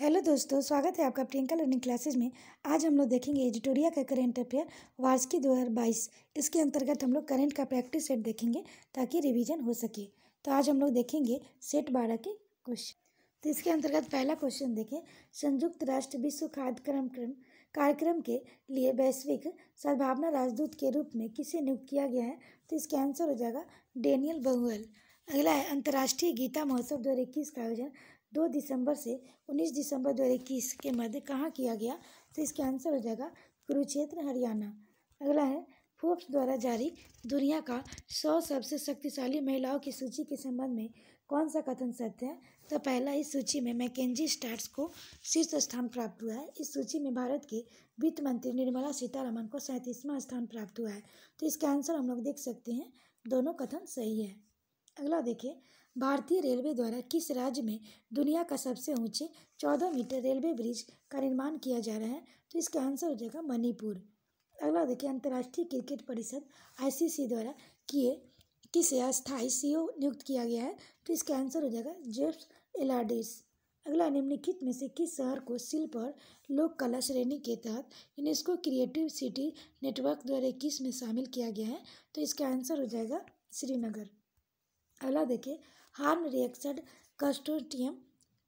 hello दोस्तों स्वागत है आपका प्रियंका लर्निंग क्लासेस में आज हम लोग देखेंगे एडिटोरिया का करेंट अफेयर वार्षिकी बाईस इसके अंतर्गत हम लोग करेंट का प्रैक्टिस सेट देखेंगे ताकि रिवीजन हो सके तो आज हम लोग देखेंगे सेट बारह के क्वेश्चन तो इसके अंतर्गत पहला क्वेश्चन देखें संयुक्त राष्ट्र विश्व खाद्य क्रम क्रम कार्यक्रम के लिए वैश्विक सद्भावना राजदूत के रूप में किसे नियुक्त किया गया है तो इसका आंसर हो जाएगा डेनियल बहुअल अगला है अंतर्राष्ट्रीय गीता महोत्सव दो का आयोजन दो दिसंबर से उन्नीस दिसंबर दो हज़ार इक्कीस के मध्य कहाँ किया गया तो इसका आंसर हो जाएगा कुरुक्षेत्र हरियाणा अगला है फोर्ब्स द्वारा जारी दुनिया का सौ सबसे शक्तिशाली महिलाओं की सूची के संबंध में कौन सा कथन सत्य है तो पहला इस सूची में मैकेजी स्टार्स को शीर्ष स्थान प्राप्त हुआ है इस सूची में भारत के वित्त मंत्री निर्मला सीतारमन को सैंतीसवां स्थान प्राप्त हुआ है तो इसका आंसर हम लोग देख सकते हैं दोनों कथन सही है अगला देखिए भारतीय रेलवे द्वारा किस राज्य में दुनिया का सबसे ऊँचे चौदह मीटर रेलवे ब्रिज का निर्माण किया जा रहा है तो इसका आंसर हो जाएगा मणिपुर अगला देखिए अंतर्राष्ट्रीय क्रिकेट परिषद आईसीसी द्वारा किए किस अस्थायी ओ नियुक्त किया गया है तो इसका आंसर हो जाएगा जेफ्स एलाडिस अगला निम्नलिखित में से किस शहर को शिल्प और लोक कला श्रेणी के तहत यूनेस्को क्रिएटिव सिटी नेटवर्क द्वारा इक्कीस में शामिल किया गया है तो इसका आंसर हो जाएगा श्रीनगर अगला देखिए हार्म रिएक्शन कस्टोटियम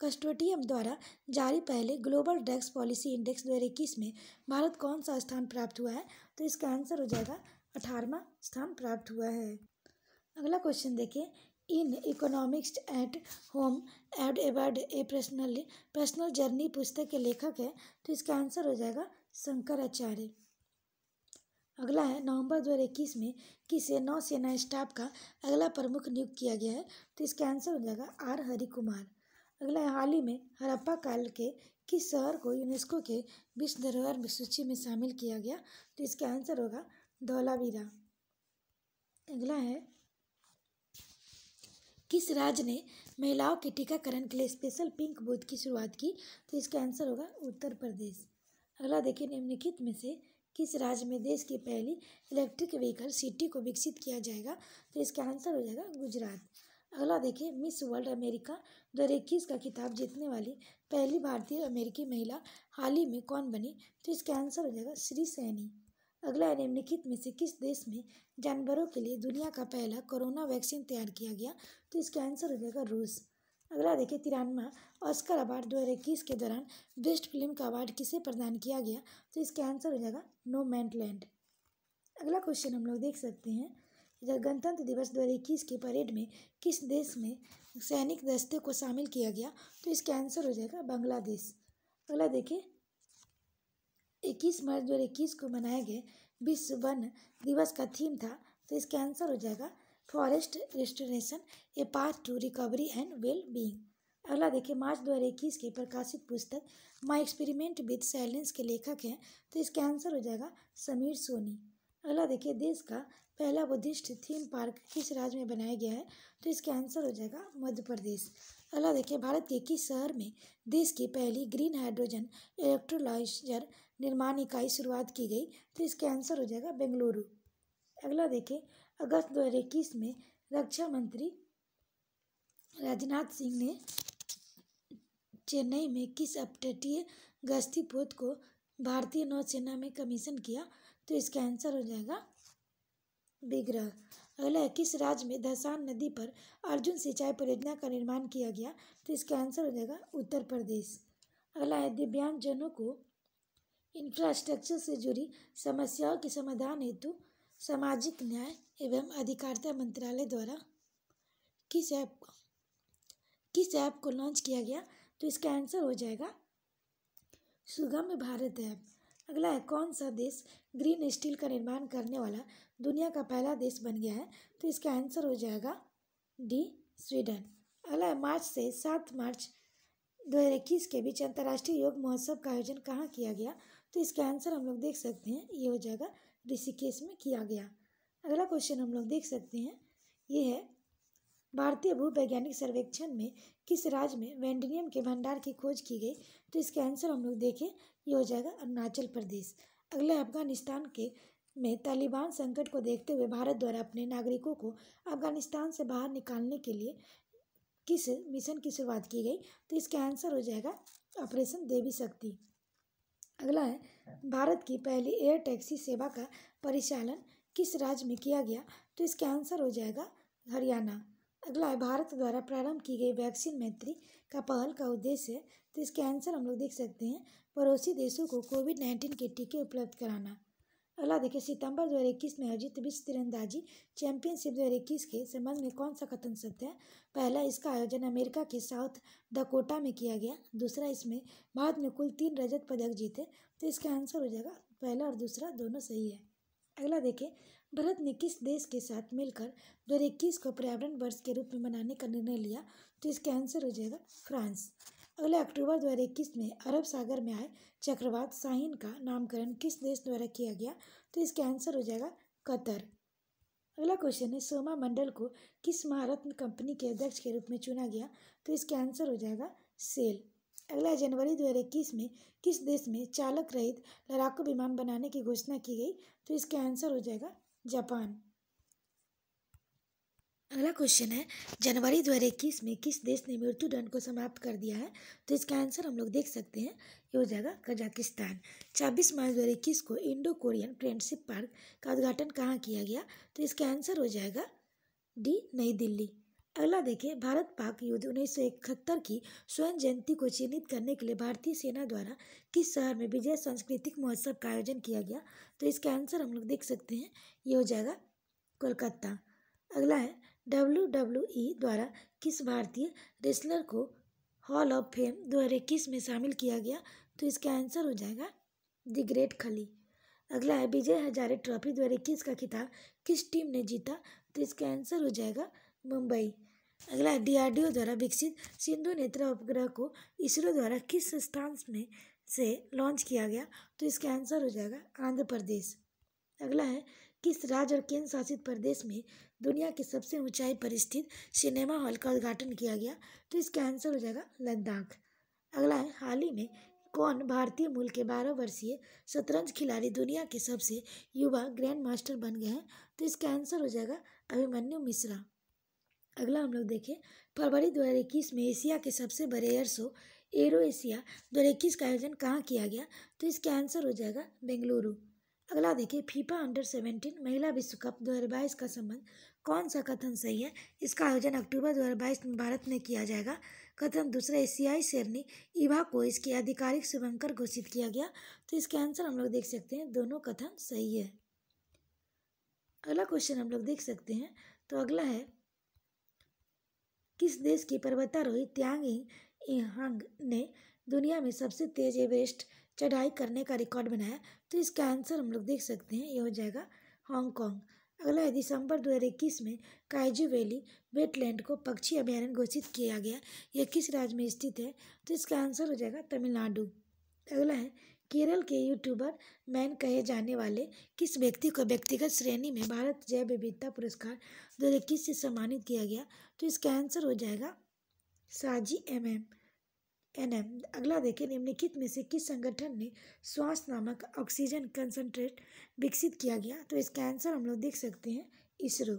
कस्टोटियम द्वारा जारी पहले ग्लोबल ड्रग्स पॉलिसी इंडेक्स दो हज़ार इक्कीस में भारत कौन सा स्थान प्राप्त हुआ है तो इसका आंसर हो जाएगा अठारहवा स्थान प्राप्त हुआ है अगला क्वेश्चन देखिए in economics at home and abroad a personal personal journey पुस्तक के लेखक है तो इसका आंसर हो जाएगा शंकराचार्य अगला है नवंबर दो में किसे नौसेना स्टाफ का अगला प्रमुख नियुक्त किया गया है तो इसका आंसर हो जाएगा आर हरि कुमार अगला है हाल ही में हरप्पा काल के किस शहर को यूनेस्को के विश्व धरोहर सूची में शामिल किया गया तो इसका आंसर होगा धौलावीरा अगला है किस राज्य ने महिलाओं के टीकाकरण के लिए स्पेशल पिंक बूथ की शुरुआत की तो इसका आंसर होगा उत्तर प्रदेश अगला देखिए निम्नलिखित में से किस राज्य में देश की पहली इलेक्ट्रिक व्हीकल सिटी को विकसित किया जाएगा तो इसका आंसर हो जाएगा गुजरात अगला देखें मिस वर्ल्ड अमेरिका दो हज़ार इक्कीस का खिताब जीतने वाली पहली भारतीय अमेरिकी महिला हाल ही में कौन बनी तो इसका आंसर हो जाएगा श्री सैनी अगला निम्नलिखित में से किस देश में जानवरों के लिए दुनिया का पहला कोरोना वैक्सीन तैयार किया गया तो इसका आंसर हो जाएगा रूस अगला देखिए तिरानवा ऑस्कर अवार्ड दो हज़ार इक्कीस के दौरान बेस्ट फिल्म का अवार्ड किसे प्रदान किया गया तो इसका आंसर हो जाएगा नो मैन लैंड अगला क्वेश्चन हम लोग देख सकते हैं इधर गणतंत्र दिवस दो हज़ार इक्कीस परेड में किस देश में सैनिक दस्ते को शामिल किया गया तो इसका आंसर हो जाएगा बांग्लादेश अगला देखिए इक्कीस मार्च दो हज़ार इक्कीस को मनाए गए विश्व वन दिवस का थीम था तो इसका आंसर हो जाएगा forest restoration a path to recovery and well being अगला देखिए मार्च दो हज़ार इक्कीस की प्रकाशित पुस्तक माई एक्सपेरिमेंट विद साइलेंस के लेखक हैं तो इसका आंसर हो जाएगा समीर सोनी अगला देखिए देश का पहला बुद्धिस्ट थीम पार्क किस राज्य में बनाया गया है तो इसका आंसर हो जाएगा मध्य प्रदेश अगला देखिए भारत के किस शहर में देश की पहली ग्रीन हाइड्रोजन इलेक्ट्रोलाइजर निर्माण इकाई शुरुआत की गई तो इसका आंसर हो जाएगा बेंगलुरु अगला देखें अगस्त दो में रक्षा मंत्री राजनाथ सिंह ने चेन्नई में किस अपतटीय गश्ती पोत को भारतीय नौसेना में कमीशन किया तो इसका आंसर हो जाएगा विग्रह अगला है किस राज्य में धसान नदी पर अर्जुन सिंचाई परियोजना का निर्माण किया गया तो इसका आंसर हो जाएगा उत्तर प्रदेश अगला है दिव्यांगजनों को इंफ्रास्ट्रक्चर से जुड़ी समस्याओं के समाधान हेतु सामाजिक न्याय एवं अधिकारिता मंत्रालय द्वारा किस ऐप किस ऐप को लॉन्च किया गया तो इसका आंसर हो जाएगा सुगम भारत है अगला है कौन सा देश ग्रीन स्टील का निर्माण करने वाला दुनिया का पहला देश बन गया है तो इसका आंसर हो जाएगा डी स्वीडन अगला है मार्च से सात मार्च दो हज़ार इक्कीस के बीच अंतर्राष्ट्रीय योग महोत्सव का आयोजन कहाँ किया गया तो इसका आंसर हम लोग देख सकते हैं ये हो जाएगा ऋषिकेश में किया गया अगला क्वेश्चन हम लोग देख सकते हैं ये है भारतीय भूवैज्ञानिक सर्वेक्षण में किस राज्य में वेंडिनियम के भंडार की खोज की गई तो इसका आंसर हम लोग देखें ये हो जाएगा अरुणाचल प्रदेश अगले अफगानिस्तान के में तालिबान संकट को देखते हुए भारत द्वारा अपने नागरिकों को अफगानिस्तान से बाहर निकालने के लिए किस मिशन की शुरुआत की गई तो इसका आंसर हो जाएगा ऑपरेशन देवी शक्ति अगला है भारत की पहली एयर टैक्सी सेवा का परिचालन किस राज्य में किया गया तो इसका आंसर हो जाएगा हरियाणा अगला है भारत द्वारा प्रारंभ की गई वैक्सीन मैत्री का पहल का उद्देश्य है तो इसके आंसर हम लोग देख सकते हैं पड़ोसी देशों को कोविड नाइन्टीन के टीके उपलब्ध कराना अगला देखिए सितंबर दो में आयोजित विश्व तीरंदाजी चैंपियनशिप दो के संबंध में कौन सा कथन सत्य है पहला इसका आयोजन अमेरिका के साउथ डकोटा में किया गया दूसरा इसमें भारत ने कुल तीन रजत पदक जीते तो इसका आंसर हो जाएगा पहला और दूसरा दोनों सही है अगला देखें भारत ने किस देश के साथ मिलकर दो हज़ार इक्कीस को पर्यावरण वर्ष के रूप में मनाने का निर्णय लिया तो इसका आंसर हो जाएगा फ्रांस अगले अक्टूबर दो हज़ार इक्कीस में अरब सागर में आए चक्रवात साहिन का नामकरण किस देश द्वारा किया गया तो इसका आंसर हो जाएगा कतर अगला क्वेश्चन है सोमा मंडल को किस महारत्न कंपनी के अध्यक्ष के रूप में चुना गया तो इसका आंसर हो जाएगा सेल अगला जनवरी दो हज़ार इक्कीस में किस देश में चालक रहित लड़ाकू विमान बनाने की घोषणा की गई तो इसका आंसर हो जाएगा जापान अगला क्वेश्चन है जनवरी दो हज़ार इक्कीस में किस देश ने मृत्युदंड को समाप्त कर दिया है तो इसका आंसर हम लोग देख सकते हैं ये हो जाएगा कजाकिस्तान छब्बीस मार्च दो हज़ार इक्कीस को इंडो कोरियन फ्रेंडशिप पार्क का उद्घाटन कहाँ किया गया तो इसका आंसर हो जाएगा डी नई दिल्ली अगला देखिए भारत पाक युद्ध उन्नीस सौ इकहत्तर की स्वर्ण जयंती को चिन्हित करने के लिए भारतीय सेना द्वारा किस शहर में विजय सांस्कृतिक महोत्सव का आयोजन किया गया तो इसका आंसर हम लोग देख सकते हैं ये हो जाएगा कोलकाता अगला है डब्ल्यू डब्ल्यू ई द्वारा किस भारतीय रेसलर को हॉल ऑफ फेम दो हज़ार इक्कीस में शामिल किया गया तो इसका आंसर हो जाएगा द ग्रेट खली अगला है विजय हजारे ट्रॉफी दो हज़ार इक्कीस का खिताब किस टीम ने जीता तो इसका आंसर हो जाएगा मुंबई अगला डीआरडीओ द्वारा विकसित सिंधु नेत्र उपग्रह को इसरो द्वारा किस स्थान में से लॉन्च किया गया तो इसका आंसर हो जाएगा आंध्र प्रदेश अगला है किस राज्य और केंद्र शासित प्रदेश में दुनिया की सबसे ऊंचाई पर स्थित सिनेमा हॉल का उद्घाटन किया गया तो इसका आंसर हो जाएगा लद्दाख अगला है हाल ही में कौन भारतीय मूल के बारह वर्षीय शतरंज खिलाड़ी दुनिया के सबसे युवा ग्रैंड मास्टर बन गए हैं तो इसका आंसर हो जाएगा अभिमन्यु मिश्रा अगला हम लोग देखें फरवरी दो हज़ार इक्कीस में एशिया के सबसे बड़े एयर शो एरो एशिया दो हज़ार इक्कीस का आयोजन कहाँ किया गया तो इसका आंसर हो जाएगा बेंगलुरु अगला देखें फीफा अंडर सेवेंटीन महिला विश्व कप दो हज़ार बाईस का संबंध कौन सा कथन सही है इसका आयोजन अक्टूबर दो हज़ार बाईस में भारत में किया जाएगा कथन दूसरा एशियाई शेरनी इवा को इसके आधिकारिक शुभंकर घोषित किया गया तो इसका आंसर हम लोग देख सकते हैं दोनों कथन सही है अगला क्वेश्चन हम लोग देख सकते हैं तो अगला है किस देश के पर्वतारोही त्यांग इहांग ने दुनिया में सबसे तेज एवरेस्ट चढ़ाई करने का रिकॉर्ड बनाया तो इसका आंसर हम लोग देख सकते हैं ये हो जाएगा हांगकॉन्ग अगला है दिसंबर दो में काइजू वैली वेटलैंड को पक्षी अभ्यारण्य घोषित किया गया यह किस राज्य में स्थित है तो इसका आंसर हो जाएगा तमिलनाडु अगला है केरल के यूट्यूबर मैन कहे जाने वाले किस व्यक्ति को व्यक्तिगत श्रेणी में भारत जैव विविधता पुरस्कार दो हज़ार इक्कीस से सम्मानित किया गया तो इसका आंसर हो जाएगा साजी एम एम एन एम अगला देखें निम्नलिखित में से किस संगठन ने श्वास नामक ऑक्सीजन कंसनट्रेट विकसित किया गया तो इसका आंसर हम लोग देख सकते हैं इसरो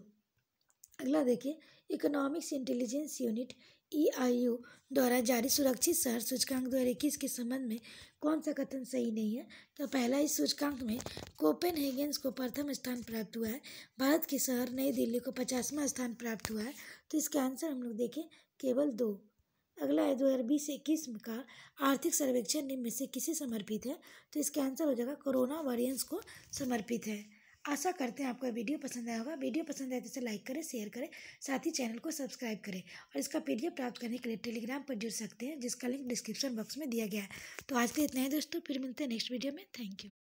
अगला देखें economics intelligence unit E I U द्वारा जारी सुरक्षित शहर सूचकांक दो इक्कीस के संबंध में कौन सा कथन सही नहीं है तो पहला इस सूचकांक में कोपेनहेगेंस को प्रथम स्थान प्राप्त हुआ है भारत के शहर नई दिल्ली को पचासवा स्थान प्राप्त हुआ है तो इसका आंसर हम लोग देखें केवल दो अगला है दो हज़ार बीस इक्कीस का आर्थिक सर्वेक्षण निम्न से किसे समर्पित है तो इसका आंसर हो जाएगा कोरोना वारियंस को समर्पित है आशा करते हैं आपका वीडियो पसंद आया होगा वीडियो पसंद आए तो इसे लाइक करें शेयर करें साथ ही चैनल को सब्सक्राइब करें और इसका पी प्राप्त करने के लिए टेलीग्राम पर जुड़ सकते हैं जिसका लिंक डिस्क्रिप्शन बॉक्स में दिया गया है तो आज के इतना ही दोस्तों फिर मिलते हैं नेक्स्ट वीडियो में थैंक यू